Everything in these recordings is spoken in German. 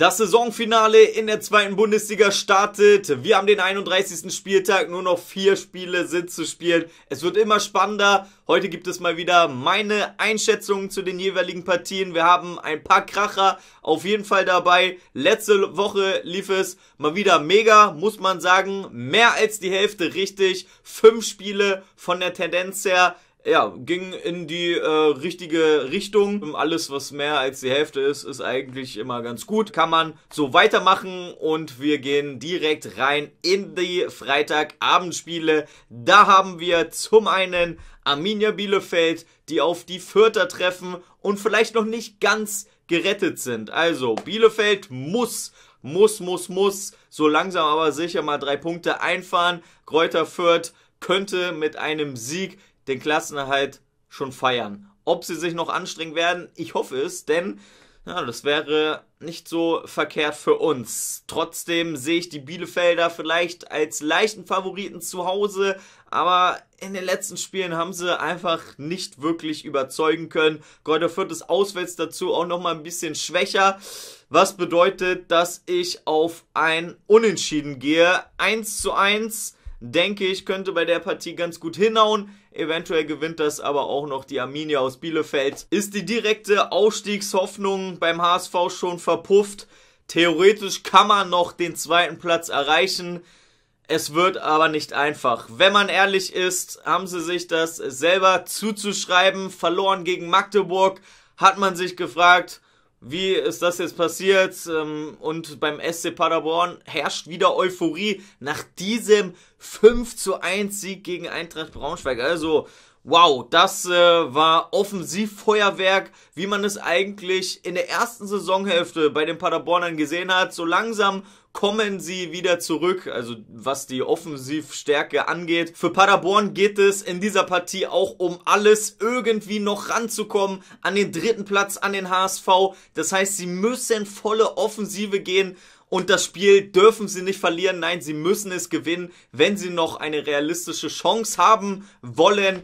Das Saisonfinale in der zweiten Bundesliga startet. Wir haben den 31. Spieltag, nur noch vier Spiele sind zu spielen. Es wird immer spannender. Heute gibt es mal wieder meine Einschätzungen zu den jeweiligen Partien. Wir haben ein paar Kracher auf jeden Fall dabei. Letzte Woche lief es mal wieder mega, muss man sagen. Mehr als die Hälfte richtig. Fünf Spiele von der Tendenz her ja, ging in die äh, richtige Richtung. Alles, was mehr als die Hälfte ist, ist eigentlich immer ganz gut. Kann man so weitermachen und wir gehen direkt rein in die Freitagabendspiele. Da haben wir zum einen Arminia Bielefeld, die auf die Vierter treffen und vielleicht noch nicht ganz gerettet sind. Also Bielefeld muss muss, muss, muss, so langsam aber sicher mal drei Punkte einfahren. Kräuter Fürth könnte mit einem Sieg den Klassenerhalt schon feiern. Ob sie sich noch anstrengen werden, ich hoffe es, denn ja, das wäre nicht so verkehrt für uns. Trotzdem sehe ich die Bielefelder vielleicht als leichten Favoriten zu Hause, aber in den letzten Spielen haben sie einfach nicht wirklich überzeugen können. Greuther Fürth ist auswärts dazu auch nochmal ein bisschen schwächer, was bedeutet, dass ich auf ein Unentschieden gehe. 1 zu 1 denke ich, könnte bei der Partie ganz gut hinhauen. Eventuell gewinnt das aber auch noch die Arminia aus Bielefeld. Ist die direkte Aufstiegshoffnung beim HSV schon verpufft? Theoretisch kann man noch den zweiten Platz erreichen. Es wird aber nicht einfach. Wenn man ehrlich ist, haben sie sich das selber zuzuschreiben. Verloren gegen Magdeburg hat man sich gefragt, wie ist das jetzt passiert? Ähm, und beim SC Paderborn herrscht wieder Euphorie nach diesem 5 zu 1 Sieg gegen Eintracht Braunschweig. Also wow, das äh, war Offensivfeuerwerk, wie man es eigentlich in der ersten Saisonhälfte bei den Paderbornern gesehen hat. So langsam kommen sie wieder zurück, also was die Offensivstärke angeht. Für Paderborn geht es in dieser Partie auch um alles irgendwie noch ranzukommen an den dritten Platz, an den HSV. Das heißt, sie müssen volle Offensive gehen und das Spiel dürfen sie nicht verlieren. Nein, sie müssen es gewinnen, wenn sie noch eine realistische Chance haben wollen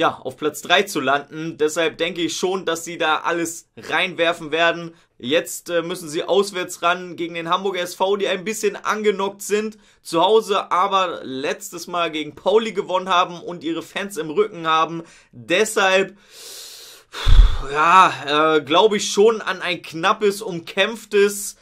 ja, auf Platz 3 zu landen. Deshalb denke ich schon, dass sie da alles reinwerfen werden. Jetzt äh, müssen sie auswärts ran gegen den Hamburger SV, die ein bisschen angenockt sind. Zu Hause aber letztes Mal gegen Pauli gewonnen haben und ihre Fans im Rücken haben. Deshalb, ja, äh, glaube ich schon an ein knappes, umkämpftes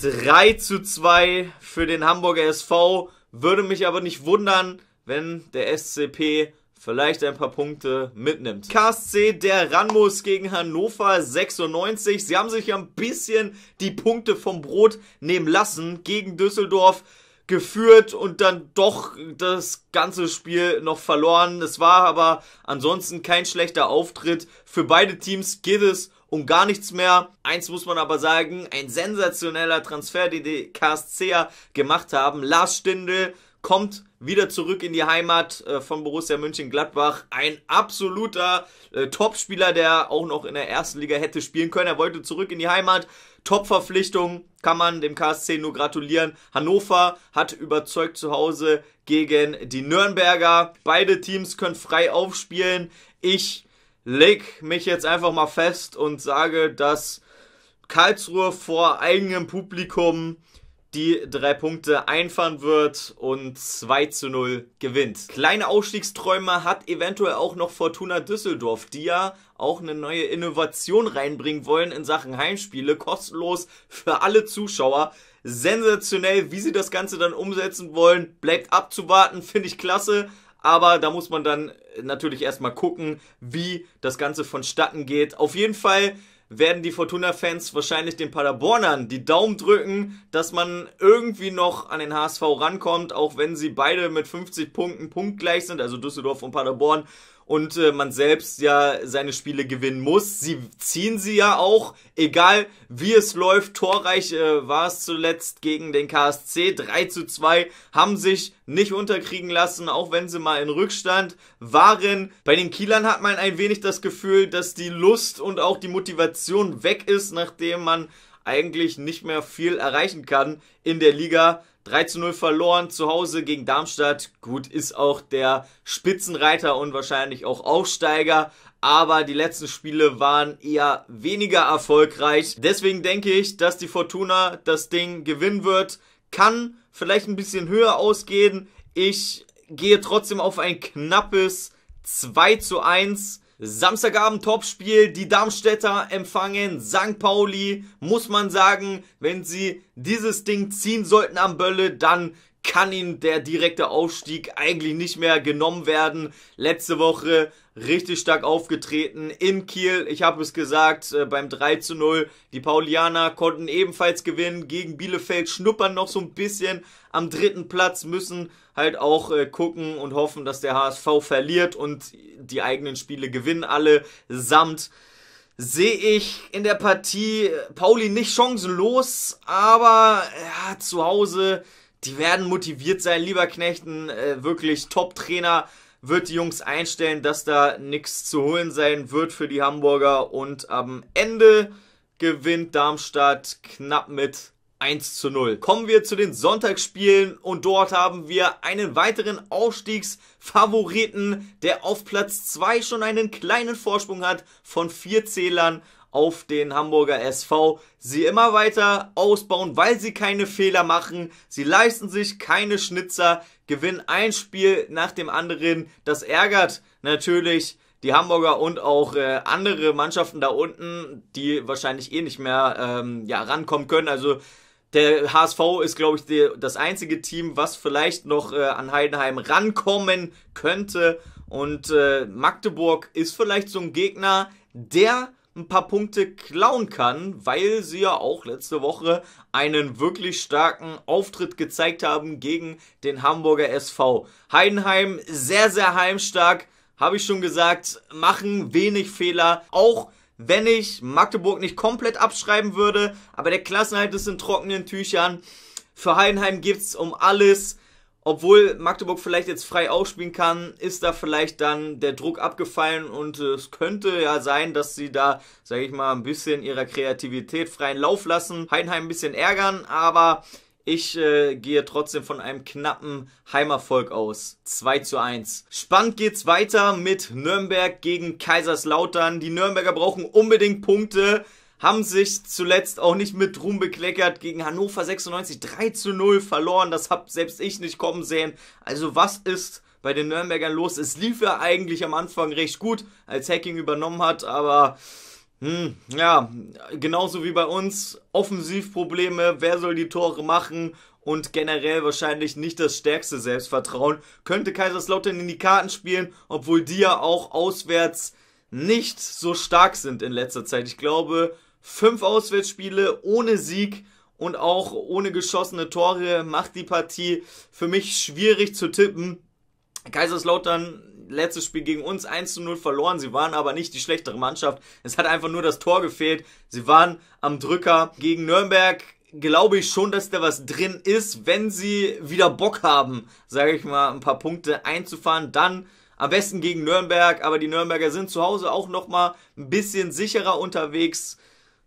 3 zu 2 für den Hamburger SV. Würde mich aber nicht wundern, wenn der SCP vielleicht ein paar Punkte mitnimmt. KSC der ran muss gegen Hannover 96. Sie haben sich ein bisschen die Punkte vom Brot nehmen lassen gegen Düsseldorf geführt und dann doch das ganze Spiel noch verloren. Es war aber ansonsten kein schlechter Auftritt. Für beide Teams geht es um gar nichts mehr. Eins muss man aber sagen, ein sensationeller Transfer, den die KSCer gemacht haben. Lars Stindl kommt wieder zurück in die Heimat äh, von Borussia München-Gladbach. Ein absoluter äh, Topspieler, der auch noch in der ersten Liga hätte spielen können. Er wollte zurück in die Heimat. Top-Verpflichtung kann man dem KSC nur gratulieren. Hannover hat überzeugt zu Hause gegen die Nürnberger. Beide Teams können frei aufspielen. Ich leg mich jetzt einfach mal fest und sage, dass Karlsruhe vor eigenem Publikum die drei Punkte einfahren wird und 2 zu 0 gewinnt. Kleine Ausstiegsträume hat eventuell auch noch Fortuna Düsseldorf, die ja auch eine neue Innovation reinbringen wollen in Sachen Heimspiele, kostenlos für alle Zuschauer. Sensationell, wie sie das Ganze dann umsetzen wollen, bleibt abzuwarten, finde ich klasse. Aber da muss man dann natürlich erstmal gucken, wie das Ganze vonstatten geht. Auf jeden Fall werden die Fortuna-Fans wahrscheinlich den Paderbornern die Daumen drücken, dass man irgendwie noch an den HSV rankommt, auch wenn sie beide mit 50 Punkten punktgleich sind, also Düsseldorf und Paderborn und äh, man selbst ja seine Spiele gewinnen muss. Sie ziehen sie ja auch, egal wie es läuft. Torreich äh, war es zuletzt gegen den KSC. 3 zu 2 haben sich nicht unterkriegen lassen, auch wenn sie mal in Rückstand waren. Bei den Kielern hat man ein wenig das Gefühl, dass die Lust und auch die Motivation weg ist, nachdem man eigentlich nicht mehr viel erreichen kann in der Liga. 3 zu 0 verloren zu Hause gegen Darmstadt. Gut, ist auch der Spitzenreiter und wahrscheinlich auch Aufsteiger. Aber die letzten Spiele waren eher weniger erfolgreich. Deswegen denke ich, dass die Fortuna das Ding gewinnen wird. Kann vielleicht ein bisschen höher ausgehen. Ich gehe trotzdem auf ein knappes 2 zu 1 Samstagabend Topspiel, die Darmstädter empfangen St. Pauli, muss man sagen, wenn sie dieses Ding ziehen sollten am Bölle, dann kann ihnen der direkte Aufstieg eigentlich nicht mehr genommen werden. Letzte Woche richtig stark aufgetreten in Kiel. Ich habe es gesagt, äh, beim 3 zu 0. Die Paulianer konnten ebenfalls gewinnen gegen Bielefeld, schnuppern noch so ein bisschen am dritten Platz, müssen halt auch äh, gucken und hoffen, dass der HSV verliert und die eigenen Spiele gewinnen alle samt. Sehe ich in der Partie äh, Pauli nicht chancenlos, aber ja, zu Hause, die werden motiviert sein, lieber Knechten, äh, wirklich Top-Trainer wird die Jungs einstellen, dass da nichts zu holen sein wird für die Hamburger und am Ende gewinnt Darmstadt knapp mit 1 zu 0. Kommen wir zu den Sonntagsspielen und dort haben wir einen weiteren Aufstiegsfavoriten, der auf Platz 2 schon einen kleinen Vorsprung hat von 4 Zählern auf den Hamburger SV. Sie immer weiter ausbauen, weil sie keine Fehler machen. Sie leisten sich keine Schnitzer gewinnen ein Spiel nach dem anderen. Das ärgert natürlich die Hamburger und auch äh, andere Mannschaften da unten, die wahrscheinlich eh nicht mehr ähm, ja, rankommen können. Also der HSV ist, glaube ich, die, das einzige Team, was vielleicht noch äh, an Heidenheim rankommen könnte. Und äh, Magdeburg ist vielleicht so ein Gegner, der ein paar Punkte klauen kann, weil sie ja auch letzte Woche einen wirklich starken Auftritt gezeigt haben gegen den Hamburger SV. Heidenheim sehr, sehr heimstark, habe ich schon gesagt, machen wenig Fehler, auch wenn ich Magdeburg nicht komplett abschreiben würde, aber der Klassenhalt ist in trockenen Tüchern. Für Heidenheim gibt es um alles obwohl Magdeburg vielleicht jetzt frei aufspielen kann, ist da vielleicht dann der Druck abgefallen und es könnte ja sein, dass sie da, sage ich mal, ein bisschen ihrer Kreativität freien Lauf lassen, Heidenheim ein bisschen ärgern, aber ich äh, gehe trotzdem von einem knappen Heimerfolg aus. 2 zu 1. Spannend geht's weiter mit Nürnberg gegen Kaiserslautern. Die Nürnberger brauchen unbedingt Punkte haben sich zuletzt auch nicht mit Ruhm bekleckert gegen Hannover 96 3 zu 0 verloren. Das hab selbst ich nicht kommen sehen. Also was ist bei den Nürnbergern los? Es lief ja eigentlich am Anfang recht gut, als Hacking übernommen hat, aber hm, ja, genauso wie bei uns Offensivprobleme, wer soll die Tore machen? und generell wahrscheinlich nicht das stärkste Selbstvertrauen. Könnte Kaiserslautern in die Karten spielen, obwohl die ja auch auswärts nicht so stark sind in letzter Zeit. Ich glaube, Fünf Auswärtsspiele ohne Sieg und auch ohne geschossene Tore macht die Partie für mich schwierig zu tippen. Kaiserslautern letztes Spiel gegen uns 1 zu 0 verloren. Sie waren aber nicht die schlechtere Mannschaft. Es hat einfach nur das Tor gefehlt. Sie waren am Drücker gegen Nürnberg. Glaube ich schon, dass da was drin ist, wenn sie wieder Bock haben, sage ich mal, ein paar Punkte einzufahren. Dann am besten gegen Nürnberg, aber die Nürnberger sind zu Hause auch nochmal ein bisschen sicherer unterwegs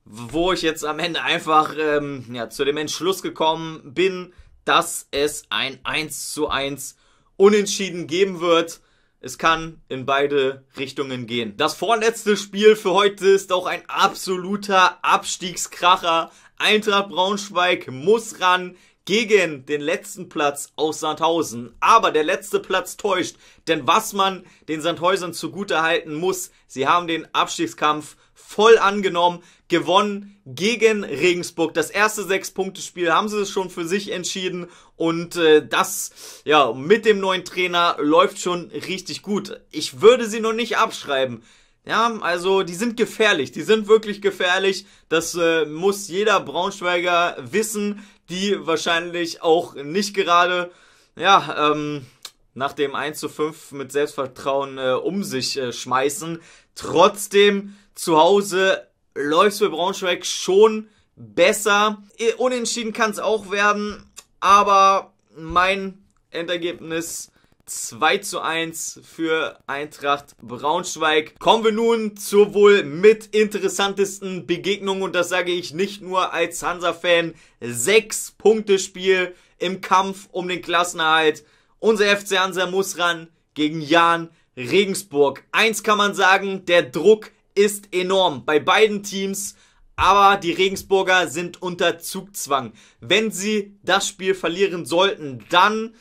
wo ich jetzt am Ende einfach ähm, ja, zu dem Entschluss gekommen bin, dass es ein 1 zu 1 Unentschieden geben wird. Es kann in beide Richtungen gehen. Das vorletzte Spiel für heute ist auch ein absoluter Abstiegskracher. Eintracht Braunschweig muss ran gegen den letzten Platz aus Sandhausen. Aber der letzte Platz täuscht, denn was man den Sandhäusern zugutehalten muss, sie haben den Abstiegskampf voll angenommen gewonnen gegen Regensburg. Das erste Sechs-Punkte-Spiel haben sie schon für sich entschieden und äh, das, ja, mit dem neuen Trainer läuft schon richtig gut. Ich würde sie noch nicht abschreiben. Ja, also die sind gefährlich, die sind wirklich gefährlich. Das äh, muss jeder Braunschweiger wissen, die wahrscheinlich auch nicht gerade, ja, ähm, nach dem 1 zu 5 mit Selbstvertrauen äh, um sich äh, schmeißen. Trotzdem zu Hause läuft für Braunschweig schon besser. Unentschieden kann es auch werden, aber mein Endergebnis 2 zu 1 für Eintracht Braunschweig. Kommen wir nun zur wohl mit interessantesten Begegnung und das sage ich nicht nur als Hansa-Fan. Sechs Punkte Spiel im Kampf um den Klassenerhalt. Unser FC Hansa muss ran gegen Jan Regensburg. Eins kann man sagen, der Druck ist enorm bei beiden Teams, aber die Regensburger sind unter Zugzwang. Wenn sie das Spiel verlieren sollten, dann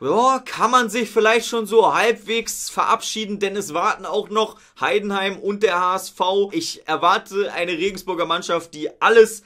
ja, kann man sich vielleicht schon so halbwegs verabschieden, denn es warten auch noch Heidenheim und der HSV. Ich erwarte eine Regensburger Mannschaft, die alles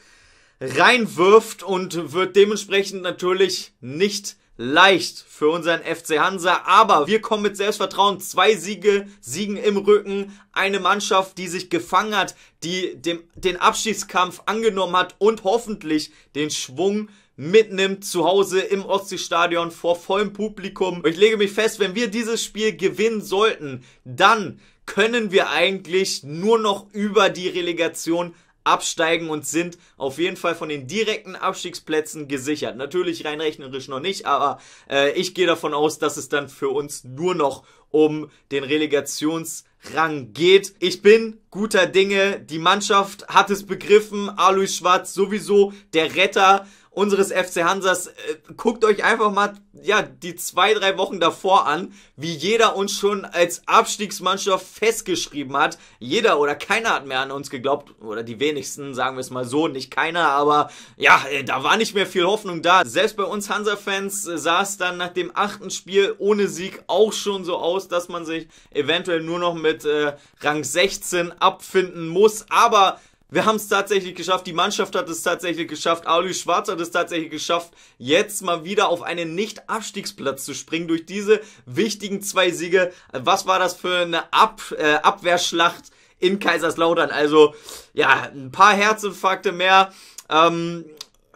reinwirft und wird dementsprechend natürlich nicht leicht für unseren FC Hansa, aber wir kommen mit Selbstvertrauen, zwei Siege, Siegen im Rücken, eine Mannschaft, die sich gefangen hat, die dem, den Abschiedskampf angenommen hat und hoffentlich den Schwung mitnimmt zu Hause im Ostseestadion vor vollem Publikum. Und ich lege mich fest, wenn wir dieses Spiel gewinnen sollten, dann können wir eigentlich nur noch über die Relegation absteigen und sind auf jeden Fall von den direkten Abstiegsplätzen gesichert. Natürlich rein rechnerisch noch nicht, aber äh, ich gehe davon aus, dass es dann für uns nur noch um den Relegationsrang geht. Ich bin guter Dinge, die Mannschaft hat es begriffen, Alois Schwarz sowieso der Retter unseres FC Hansas, äh, guckt euch einfach mal ja die zwei drei Wochen davor an, wie jeder uns schon als Abstiegsmannschaft festgeschrieben hat. Jeder oder keiner hat mehr an uns geglaubt oder die wenigsten, sagen wir es mal so, nicht keiner, aber ja, äh, da war nicht mehr viel Hoffnung da. Selbst bei uns Hansa-Fans äh, sah es dann nach dem achten Spiel ohne Sieg auch schon so aus, dass man sich eventuell nur noch mit äh, Rang 16 abfinden muss. Aber wir haben es tatsächlich geschafft, die Mannschaft hat es tatsächlich geschafft, Ali Schwarz hat es tatsächlich geschafft, jetzt mal wieder auf einen Nicht-Abstiegsplatz zu springen durch diese wichtigen zwei Siege. Was war das für eine Ab äh, Abwehrschlacht in Kaiserslautern? Also, ja, ein paar Herzinfarkte mehr. Ähm,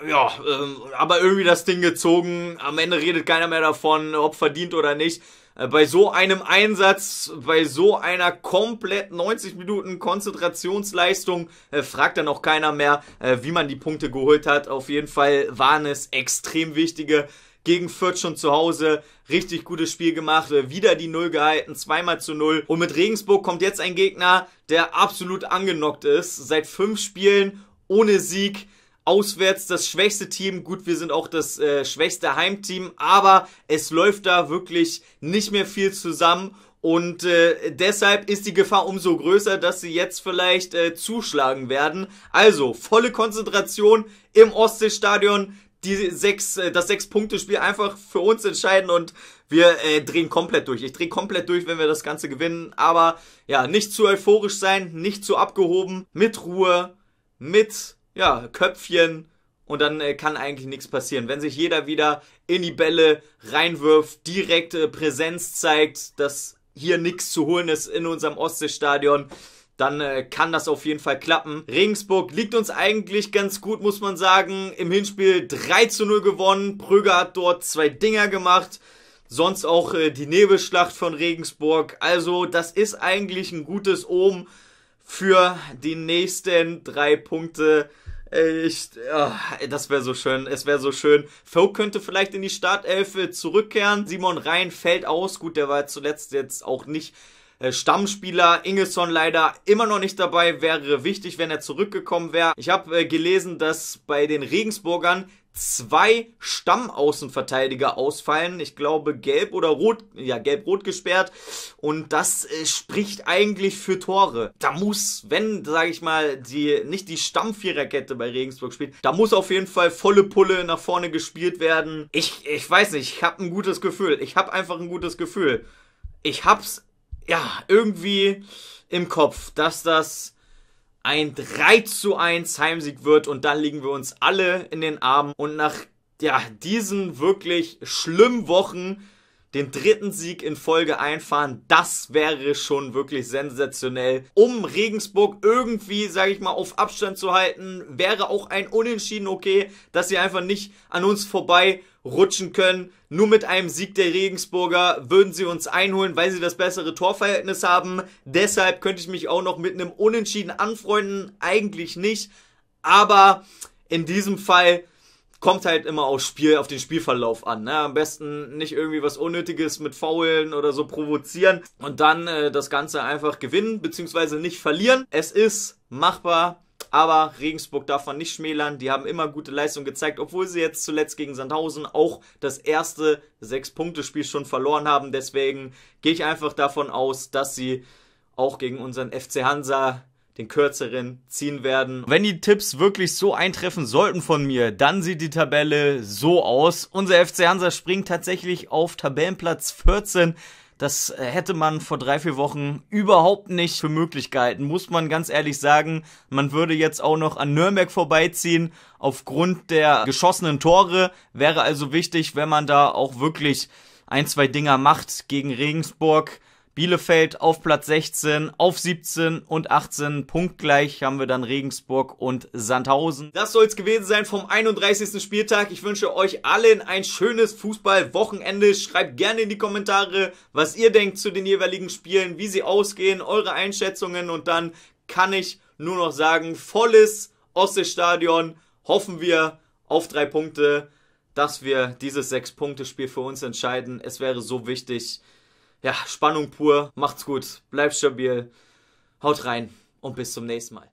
ja, ähm, aber irgendwie das Ding gezogen. Am Ende redet keiner mehr davon, ob verdient oder nicht. Äh, bei so einem Einsatz, bei so einer komplett 90 Minuten Konzentrationsleistung äh, fragt dann auch keiner mehr, äh, wie man die Punkte geholt hat. Auf jeden Fall waren es extrem wichtige gegen Fürth schon zu Hause. Richtig gutes Spiel gemacht, wieder die Null gehalten, zweimal zu Null. Und mit Regensburg kommt jetzt ein Gegner, der absolut angenockt ist. Seit fünf Spielen ohne Sieg auswärts das schwächste Team. Gut, wir sind auch das äh, schwächste Heimteam, aber es läuft da wirklich nicht mehr viel zusammen. Und äh, deshalb ist die Gefahr umso größer, dass sie jetzt vielleicht äh, zuschlagen werden. Also volle Konzentration im Ostseestadion. Die sechs, äh, das Sechs-Punkte-Spiel einfach für uns entscheiden und wir äh, drehen komplett durch. Ich drehe komplett durch, wenn wir das Ganze gewinnen. Aber ja, nicht zu euphorisch sein, nicht zu abgehoben. Mit Ruhe, mit ja, Köpfchen und dann äh, kann eigentlich nichts passieren. Wenn sich jeder wieder in die Bälle reinwirft, direkte äh, Präsenz zeigt, dass hier nichts zu holen ist in unserem Ostseestadion, dann äh, kann das auf jeden Fall klappen. Regensburg liegt uns eigentlich ganz gut, muss man sagen. Im Hinspiel 3 zu 0 gewonnen. Pröger hat dort zwei Dinger gemacht. Sonst auch äh, die Nebelschlacht von Regensburg. Also, das ist eigentlich ein gutes Omen für die nächsten drei Punkte. Ich, oh, das wäre so schön, es wäre so schön. Vogue könnte vielleicht in die Startelfe zurückkehren. Simon Rhein fällt aus. Gut, der war zuletzt jetzt auch nicht äh, Stammspieler. Ingesson leider immer noch nicht dabei. Wäre wichtig, wenn er zurückgekommen wäre. Ich habe äh, gelesen, dass bei den Regensburgern zwei Stammaußenverteidiger ausfallen. Ich glaube, gelb oder rot, ja, gelb-rot gesperrt. Und das äh, spricht eigentlich für Tore. Da muss, wenn, sage ich mal, die, nicht die Stammviererkette bei Regensburg spielt, da muss auf jeden Fall volle Pulle nach vorne gespielt werden. Ich, ich weiß nicht, ich habe ein gutes Gefühl. Ich habe einfach ein gutes Gefühl. Ich hab's, ja, irgendwie im Kopf, dass das ein 3 zu 1 Heimsieg wird und dann liegen wir uns alle in den Armen und nach ja, diesen wirklich schlimmen Wochen den dritten Sieg in Folge einfahren, das wäre schon wirklich sensationell. Um Regensburg irgendwie, sage ich mal, auf Abstand zu halten, wäre auch ein Unentschieden okay, dass sie einfach nicht an uns vorbei rutschen können. Nur mit einem Sieg der Regensburger würden sie uns einholen, weil sie das bessere Torverhältnis haben. Deshalb könnte ich mich auch noch mit einem Unentschieden anfreunden. Eigentlich nicht. Aber in diesem Fall kommt halt immer aufs Spiel, auf den Spielverlauf an. Ne? Am besten nicht irgendwie was Unnötiges mit Faulen oder so provozieren und dann äh, das Ganze einfach gewinnen, beziehungsweise nicht verlieren. Es ist machbar. Aber Regensburg darf man nicht schmälern. Die haben immer gute Leistung gezeigt, obwohl sie jetzt zuletzt gegen Sandhausen auch das erste Sechs-Punkte-Spiel schon verloren haben. Deswegen gehe ich einfach davon aus, dass sie auch gegen unseren FC Hansa den kürzeren ziehen werden. Wenn die Tipps wirklich so eintreffen sollten von mir, dann sieht die Tabelle so aus. Unser FC Hansa springt tatsächlich auf Tabellenplatz 14. Das hätte man vor drei, vier Wochen überhaupt nicht für möglich muss man ganz ehrlich sagen. Man würde jetzt auch noch an Nürnberg vorbeiziehen aufgrund der geschossenen Tore. Wäre also wichtig, wenn man da auch wirklich ein, zwei Dinger macht gegen Regensburg Bielefeld auf Platz 16, auf 17 und 18 punktgleich haben wir dann Regensburg und Sandhausen. Das soll es gewesen sein vom 31. Spieltag. Ich wünsche euch allen ein schönes Fußballwochenende. Schreibt gerne in die Kommentare, was ihr denkt zu den jeweiligen Spielen, wie sie ausgehen, eure Einschätzungen und dann kann ich nur noch sagen, volles Ostseestadion. Hoffen wir auf drei Punkte, dass wir dieses Sechs-Punkte-Spiel für uns entscheiden. Es wäre so wichtig ja, Spannung pur. Macht's gut, bleibt stabil, haut rein und bis zum nächsten Mal.